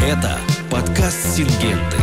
Это подкаст Сингенты.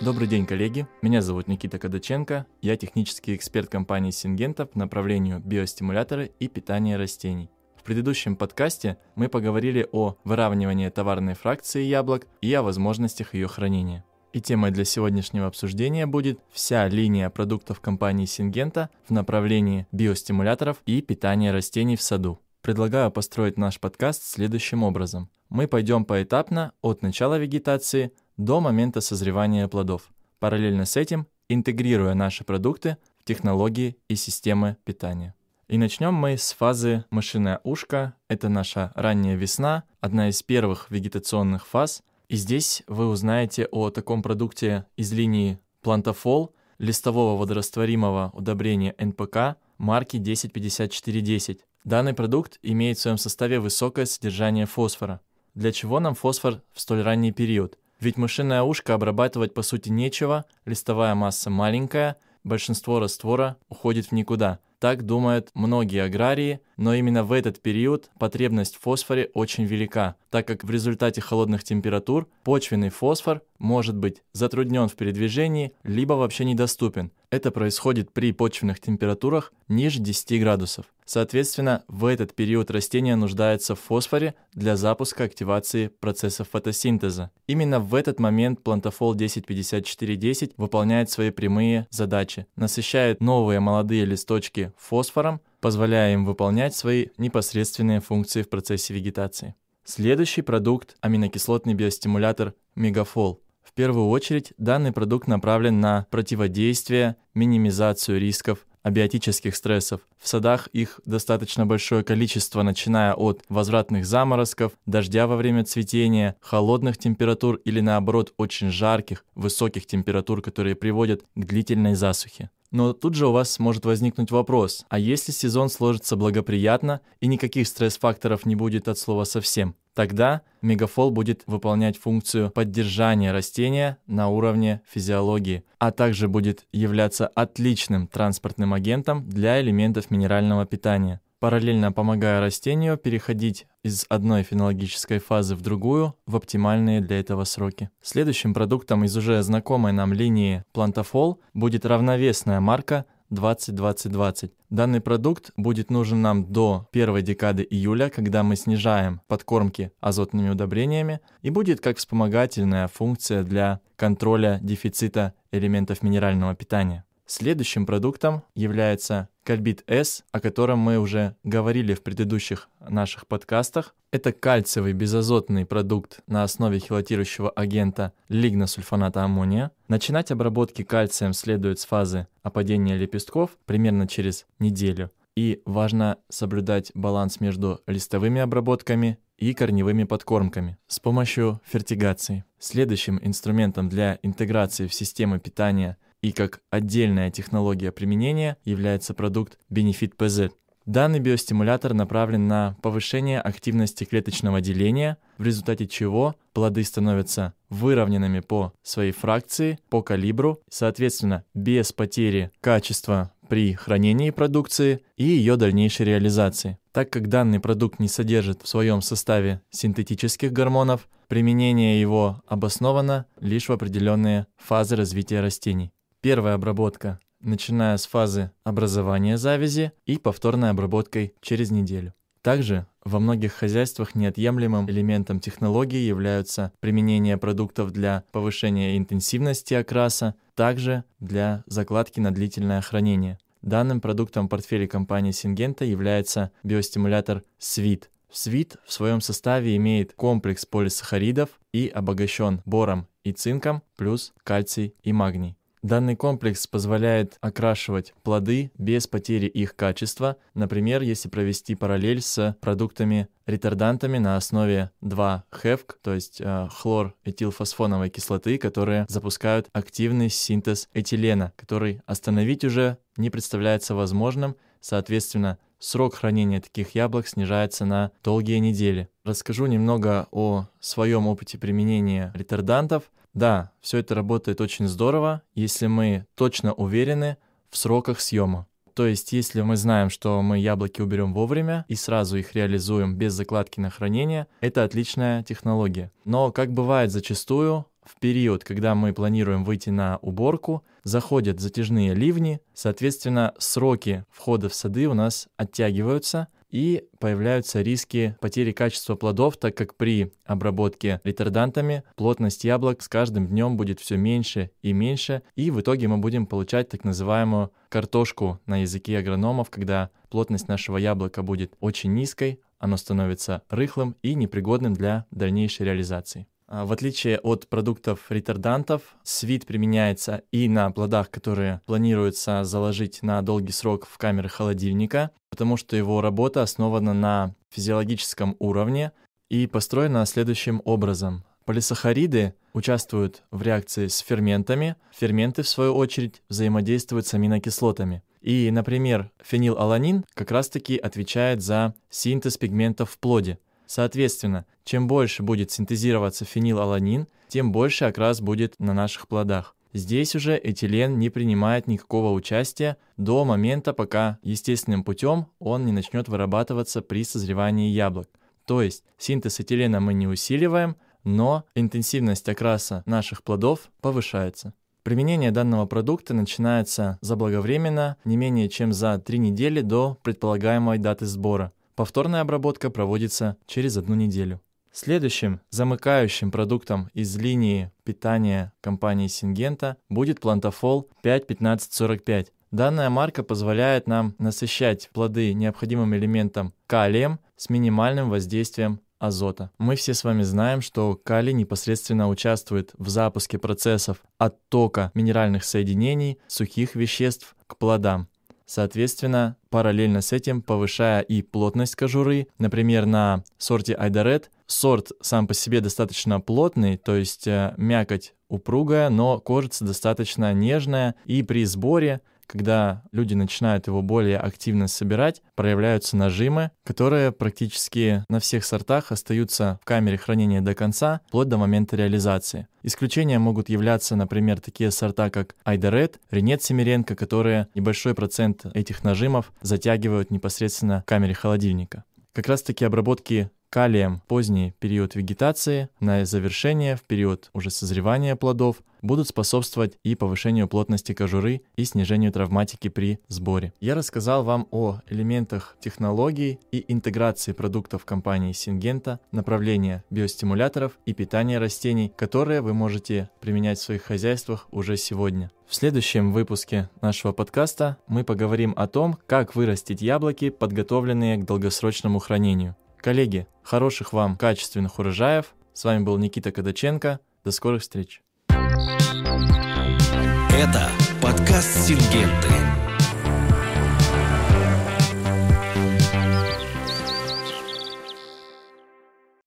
Добрый день, коллеги. Меня зовут Никита Кадаченко. Я технический эксперт компании Сингента по направлению биостимуляторы и питание растений. В предыдущем подкасте мы поговорили о выравнивании товарной фракции яблок и о возможностях ее хранения. И темой для сегодняшнего обсуждения будет вся линия продуктов компании Сингента в направлении биостимуляторов и питания растений в саду. Предлагаю построить наш подкаст следующим образом. Мы пойдем поэтапно от начала вегетации до момента созревания плодов. Параллельно с этим интегрируя наши продукты в технологии и системы питания. И начнем мы с фазы мышиная ушка. Это наша ранняя весна, одна из первых вегетационных фаз, и здесь вы узнаете о таком продукте из линии Plantafol листового водорастворимого удобрения НПК марки 105410. Данный продукт имеет в своем составе высокое содержание фосфора. Для чего нам фосфор в столь ранний период? Ведь мышиное ушка обрабатывать по сути нечего, листовая масса маленькая, большинство раствора уходит в никуда – так думают многие аграрии, но именно в этот период потребность в фосфоре очень велика, так как в результате холодных температур почвенный фосфор может быть затруднен в передвижении, либо вообще недоступен. Это происходит при почвенных температурах ниже 10 градусов. Соответственно, в этот период растения нуждаются в фосфоре для запуска активации процессов фотосинтеза. Именно в этот момент плантофол 105410 выполняет свои прямые задачи, насыщает новые молодые листочки фосфором, позволяя им выполнять свои непосредственные функции в процессе вегетации. Следующий продукт – аминокислотный биостимулятор мегафол. В первую очередь данный продукт направлен на противодействие, минимизацию рисков абиотических стрессов. В садах их достаточно большое количество, начиная от возвратных заморозков, дождя во время цветения, холодных температур или наоборот очень жарких, высоких температур, которые приводят к длительной засухе. Но тут же у вас может возникнуть вопрос, а если сезон сложится благоприятно и никаких стресс-факторов не будет от слова совсем, тогда мегафол будет выполнять функцию поддержания растения на уровне физиологии, а также будет являться отличным транспортным агентом для элементов минерального питания параллельно помогая растению переходить из одной фенологической фазы в другую в оптимальные для этого сроки. Следующим продуктом из уже знакомой нам линии Plantafol будет равновесная марка 20-20-20. Данный продукт будет нужен нам до первой декады июля, когда мы снижаем подкормки азотными удобрениями и будет как вспомогательная функция для контроля дефицита элементов минерального питания. Следующим продуктом является Кальбит С, о котором мы уже говорили в предыдущих наших подкастах. Это кальциевый безазотный продукт на основе хелатирующего агента лигносульфоната аммония. Начинать обработки кальцием следует с фазы опадения лепестков примерно через неделю. И важно соблюдать баланс между листовыми обработками и корневыми подкормками с помощью фертигации. Следующим инструментом для интеграции в системы питания – и как отдельная технология применения является продукт Benefit PZ. Данный биостимулятор направлен на повышение активности клеточного деления, в результате чего плоды становятся выровненными по своей фракции, по калибру, соответственно, без потери качества при хранении продукции и ее дальнейшей реализации. Так как данный продукт не содержит в своем составе синтетических гормонов, применение его обосновано лишь в определенные фазы развития растений. Первая обработка, начиная с фазы образования завязи и повторной обработкой через неделю. Также во многих хозяйствах неотъемлемым элементом технологии являются применение продуктов для повышения интенсивности окраса, также для закладки на длительное хранение. Данным продуктом в портфеле компании Сингента является биостимулятор Свит. Свит в своем составе имеет комплекс полисахаридов и обогащен бором и цинком плюс кальций и магний. Данный комплекс позволяет окрашивать плоды без потери их качества, например, если провести параллель с продуктами-ретардантами на основе 2-хевк, то есть э, хлор-этилфосфоновой кислоты, которые запускают активный синтез этилена, который остановить уже не представляется возможным, соответственно, срок хранения таких яблок снижается на долгие недели. Расскажу немного о своем опыте применения ретардантов – да, все это работает очень здорово, если мы точно уверены в сроках съема. То есть, если мы знаем, что мы яблоки уберем вовремя и сразу их реализуем без закладки на хранение, это отличная технология. Но, как бывает зачастую, в период, когда мы планируем выйти на уборку, заходят затяжные ливни, соответственно, сроки входа в сады у нас оттягиваются, и появляются риски потери качества плодов, так как при обработке ретардантами плотность яблок с каждым днем будет все меньше и меньше, и в итоге мы будем получать так называемую картошку на языке агрономов, когда плотность нашего яблока будет очень низкой, оно становится рыхлым и непригодным для дальнейшей реализации. А, в отличие от продуктов ретардантов, свит применяется и на плодах, которые планируется заложить на долгий срок в камеры холодильника, потому что его работа основана на физиологическом уровне и построена следующим образом. Полисахариды участвуют в реакции с ферментами, ферменты, в свою очередь, взаимодействуют с аминокислотами. И, например, фенилаланин как раз-таки отвечает за синтез пигментов в плоде. Соответственно, чем больше будет синтезироваться фенилаланин, тем больше окрас будет на наших плодах. Здесь уже этилен не принимает никакого участия до момента, пока естественным путем он не начнет вырабатываться при созревании яблок. То есть синтез этилена мы не усиливаем, но интенсивность окраса наших плодов повышается. Применение данного продукта начинается заблаговременно, не менее чем за 3 недели до предполагаемой даты сбора. Повторная обработка проводится через одну неделю. Следующим замыкающим продуктом из линии питания компании Сингента будет Плантофол 51545. Данная марка позволяет нам насыщать плоды необходимым элементом калием с минимальным воздействием азота. Мы все с вами знаем, что калий непосредственно участвует в запуске процессов оттока минеральных соединений, сухих веществ к плодам. Соответственно, параллельно с этим повышая и плотность кожуры, например, на сорте Айдарет, сорт сам по себе достаточно плотный, то есть э, мякоть упругая, но кожица достаточно нежная, и при сборе когда люди начинают его более активно собирать, проявляются нажимы, которые практически на всех сортах остаются в камере хранения до конца, вплоть до момента реализации. Исключения могут являться, например, такие сорта, как Айдерет, Ренет Семеренко, которые небольшой процент этих нажимов затягивают непосредственно в камере холодильника. Как раз-таки обработки калием в поздний период вегетации, на завершение в период уже созревания плодов будут способствовать и повышению плотности кожуры и снижению травматики при сборе. Я рассказал вам о элементах технологий и интеграции продуктов компании Сингента, направления биостимуляторов и питания растений, которые вы можете применять в своих хозяйствах уже сегодня. В следующем выпуске нашего подкаста мы поговорим о том, как вырастить яблоки, подготовленные к долгосрочному хранению. Коллеги, хороших вам качественных урожаев. С вами был Никита Кадаченко. До скорых встреч. Это подкаст Сингенты.